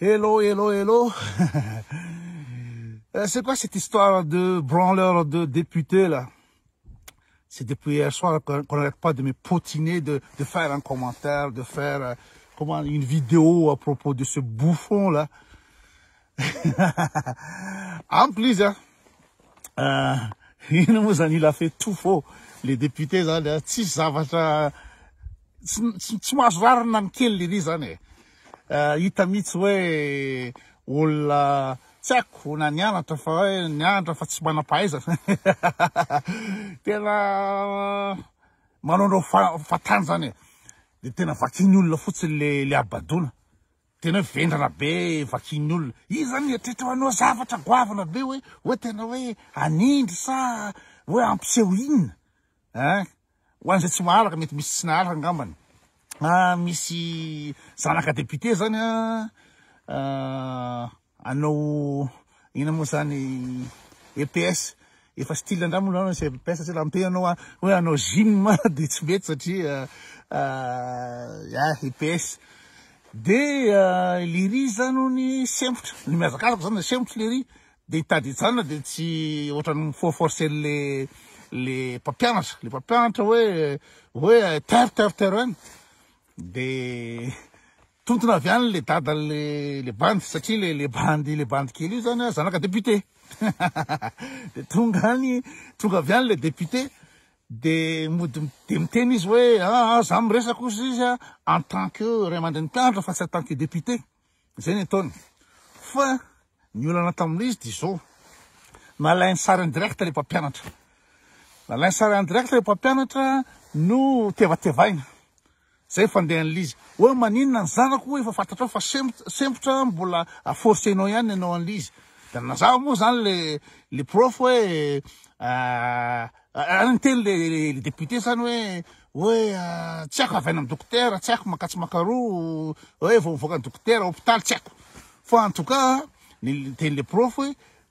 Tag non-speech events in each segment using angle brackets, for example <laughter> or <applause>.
Hello, hello, hello. <laughs> Euh, c'est quoi cette histoire de branleur de député là C'est depuis hier soir qu'on n'arrête pas de me potiner, de, de, faire un commentaire, de faire euh, comment une vidéo à propos de ce bouffon là. <laughs> en plus, hein, euh, il nous a, a fait tout faux. Les députés, hein, si ça va, ça, tu m'as voir dans les les Eh, hita mihitsy hoe olona tsy aiko na nianatra fa oe nianatra fa tsy manapahaizana <laughs> tena eh, manao ndrao fa-fatany zany e de tena vakiny olona fotsin lele abadona tena hoe vendrana be vakinn'olona iny zany atreritra e, ho anao zavatra goavana be oe hoe tena hoe anindry sa oe ampiseho inina en hoan'izay tsy maharaka mety misy tsy naharaka angambany Ah, misy zanak dépté zanya ah, ah, anao ina moa zany eps efa stil andramoaloapssati e la mtenanaoo anao <laughs> detsy metepsdeleri zany ny sembotra ny miazakazako zany za sembotra leri de itadyjana de tsy ohatranyfo forcel e le papianatra le papianatra hoe hoe terotero tero any de tontona avy any le dada lele bandy satria le le band le bandy kely io zanya zanakadéputéetongatongavy <laughs> anyle dputédeode mitena izy hoe ah, ah, a za miresak os izya entant que ray mandehni mpianatra fa tsy antant que député zosdirectleasadirect le pampianatra no tevatevaina zay fandeha an'lizy oe maninona ny zanako efa fantatrao fa sempot- sembotra mbola forcenao ihany anao an'lizy da nazaho moa zany le le prof hoe ah, an ni teny le le député zany hoe oe ah, tsy haiko avy ana m dokotera tsy haiko mankatso makaroa oe vao mivoaka an dokoteura hôpitaly tsy haiko fa antoka ntenyle prof oe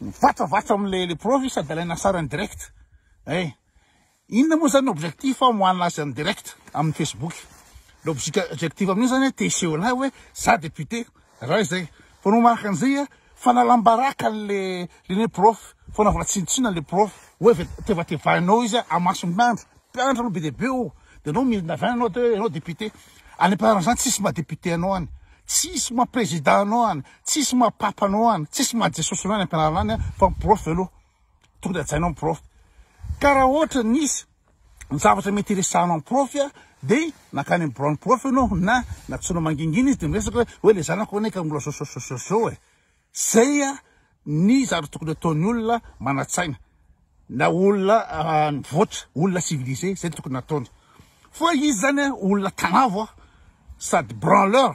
vatavata amle le profyi sady alainasara ny direct a eh, inona moa zanyobjectifmanaz ndirectam'yfacebook'io zany hoeyklee roffanatsinotsin le profo vainao izya amasomiandro piandranao be debe o de anao miinavana anao t anao deputé any apaharana zany tsisy maha deputé anao any tsisy maprésident aao any tsisy mapapa nao any tsisy mahajesosy anao any ampianarananyafamroftoyzola oany zary tokony ataony olona manatsaina na olona ah, votra olona civilisé zay tokony ataonya izy zany olona tanavoa sady branleur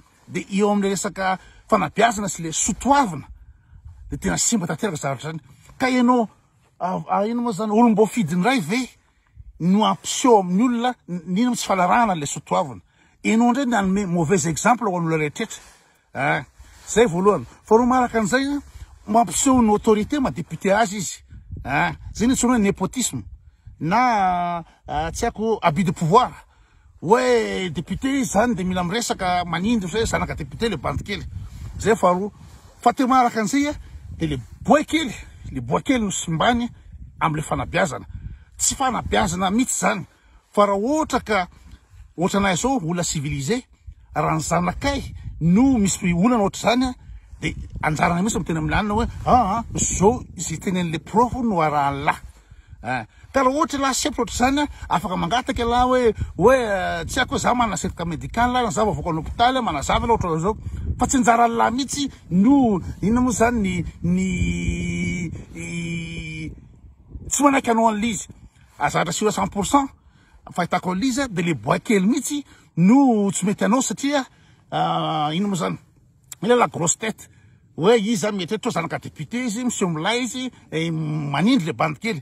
de eo amile resaka fanabiazana sy le sotoavina de tena simba tanteraka zaratra zany ka anao ah, ino moa zany olombofidindray ve no ampiseo amy olona n ina ah, ma ah, tsy falarahanale sotoanaaondray naome mvaiseemple oan'olna la ameonmaz zay ts annepotisme na tsy aiko abits de pouvoir oeézany diaayleb kelylebo kely no sombany amle hiohatranazao ola civilise raha ny zanakay no misy olana ohatra zany a de anjarana mihtsy amtena am anina hoea ah, ah, zao iza teny an'leprove no arany lay a ah, karaha ohatra la septra oatra zany a afaka mangataky lah oe oe eh, tsy a ko za manacetka médical lah zataly maaaacent pourcent ina moa zany ila la grosse tete oe izy zany metryehratrao zanaka député izy mise milay izy eh, manindry le bandikely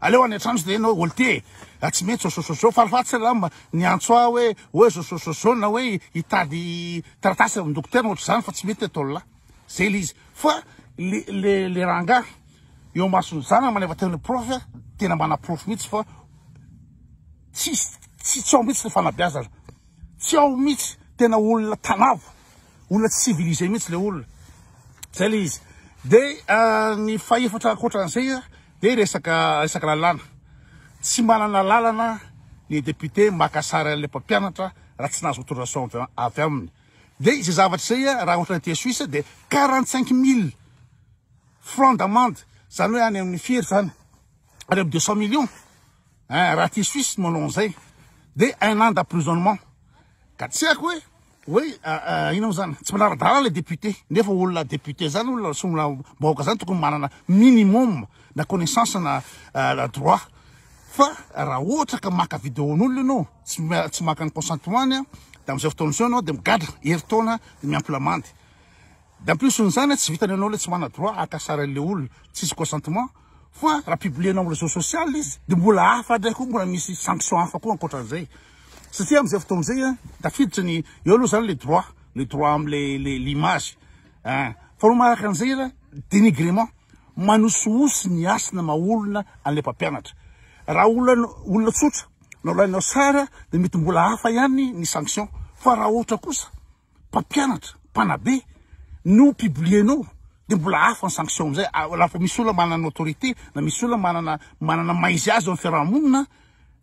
aleoany atrano tzy de naho olo t a ah, tsy mety zozozozo fahrafatsy lama nyantso a oe oe zozo zozona hoe itady taratasy mdokter ohatry zany fa tsy mety tolaeanaaonyan manevatenyprof tena manaofy mihitsyy ointsyfaeftra ankotra an'zaya de resaka resaka lalana tsy manana lalana ny député makasary le mpampianatra raha tsy nazo autorsation avy aminy de izay zavatra zay a raha oatrana ty suisse de quarante cinq mille franc damande zany hoe any amin'ny fierytr any any amy deux cent millionse raha ty suisse manon zay de un an de amprisonnement ka tsyako oe e ina amoa zany tsy manaradala le député nefoladéputé anynysaanycysy ao le tsy mananadroit aaarale olo tsisy consentement fa raha pblinao m résex social izy de mbola afa ndraky koa mbola misy sanction hafa koa akotranzay satia am'zay fato amzay a ah. dafiditrany eo aloha zany le droit le droit amle le limaamoo ah. aode mbola afany sanction amzay ah, lafa misy olna mananaautorité na misy ona manana manana maizy azy oami' fiarahamonina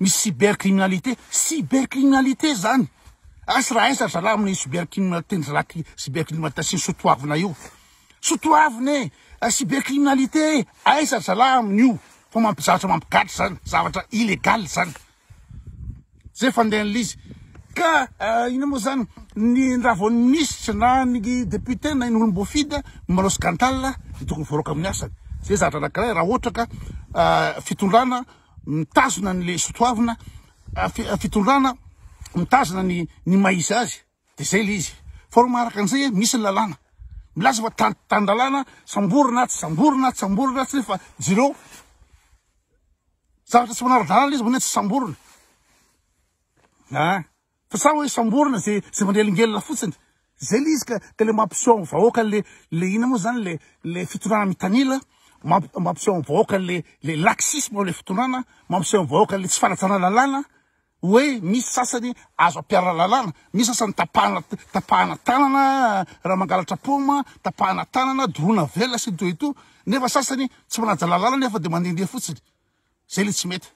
misy cibercriminalité cibercriminalité zany asy raha aisarzalaha amin'y cibercriminalitényraaky cbercriminalité syny otonaocercrimialitéfamampizavatramampiitr e! ah, e! zanyzavatrailealarahaisitra ah, na ny deputé na ny olombofidy malo scandal tokony voaroaka amin'ny asany zay zavatra arakiray raha ohatra ka ah, fitondrana mitazona nle sotoavina f fitondrana mitazona nyaisazy ya e, samborona tsy samborona tsysaborona ts eravaa tsy manaal izy manao tsysaboro tsa ho samborona za za manelingelona fotsiny zay la izy ka te le mampisoo y vahoaka le le ina moa zany le le fitondrana mitanila mamp- mampitse amm' vahoka'le le laxisme 'le fotonana mampitseamm'vahoaka'le tsy fanajana lalàna oe misy sasany azo ampiara lalàna misy sasany tapahana tapahana tanana raha mangalatra poma tapahana tanana dohona vela sy ny toito nefa sasany tsy manajala làna nefa de mandehandiha fotsiny zay le tsy mety